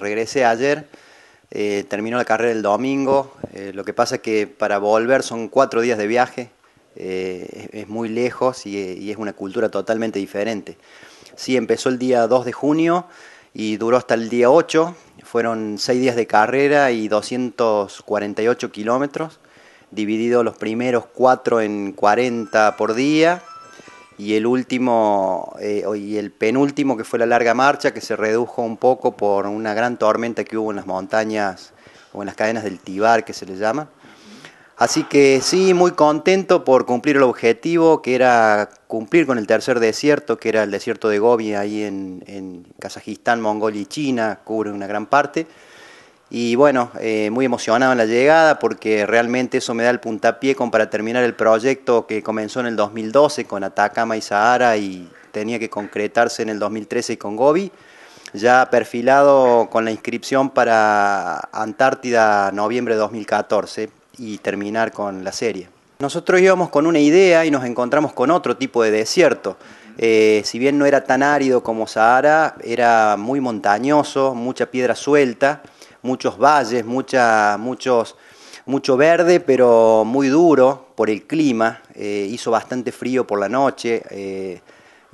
regresé ayer, eh, terminó la carrera el domingo, eh, lo que pasa es que para volver son cuatro días de viaje, eh, es, muy lejos y, y, es una cultura totalmente diferente. Sí, empezó el día 2 de junio y duró hasta el día 8, fueron seis días de carrera y 248 kilómetros, dividido los primeros cuatro en 40 por día y el último eh, y el penúltimo que fue la larga marcha que se redujo un poco por una gran tormenta que hubo en las montañas o en las cadenas del Tibar que se le llama. Así que sí, muy contento por cumplir el objetivo que era cumplir con el tercer desierto, que era el desierto de Gobi ahí en, en Kazajistán, Mongolia y China, cubre una gran parte. Y bueno, eh, muy emocionado en la llegada porque realmente eso me da el puntapié con para terminar el proyecto que comenzó en el 2012 con Atacama y Sahara y tenía que concretarse en el 2013 con Gobi. Ya perfilado con la inscripción para Antártida noviembre de 2014 y terminar con la serie. Nosotros íbamos con una idea y nos encontramos con otro tipo de desierto. Eh, si bien no era tan árido como Sahara, era muy montañoso, mucha piedra suelta muchos valles, mucha, muchos, mucho verde, pero muy duro por el clima. Eh, hizo bastante frío por la noche, eh,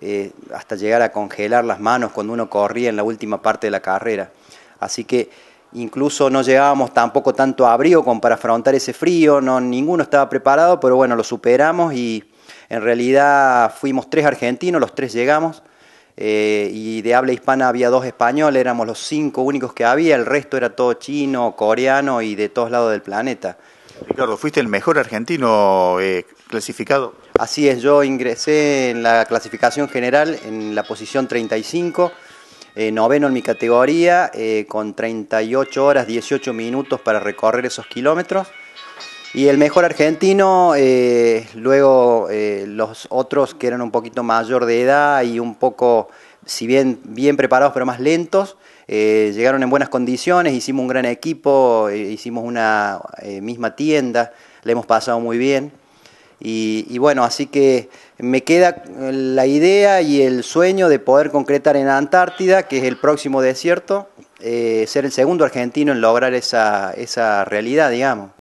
eh, hasta llegar a congelar las manos cuando uno corría en la última parte de la carrera. Así que incluso no llegábamos tampoco tanto a abrigo como para afrontar ese frío, no, ninguno estaba preparado, pero bueno, lo superamos y en realidad fuimos tres argentinos, los tres llegamos eh, y de habla hispana había dos españoles, éramos los cinco únicos que había, el resto era todo chino, coreano y de todos lados del planeta. Ricardo, fuiste el mejor argentino eh, clasificado. Así es, yo ingresé en la clasificación general en la posición 35, eh, noveno en mi categoría, con 38 horas 18 minutos para recorrer esos kilómetros. Y el mejor argentino, eh, luego eh, los otros que eran un poquito mayor de edad y un poco, si bien bien preparados pero más lentos, eh, llegaron en buenas condiciones, hicimos un gran equipo, hicimos una misma tienda, le hemos pasado muy bien. Y, bueno, así que me queda la idea y el sueño de poder concretar en Antártida, que es el próximo desierto, ser el segundo argentino en lograr esa, esa realidad, digamos.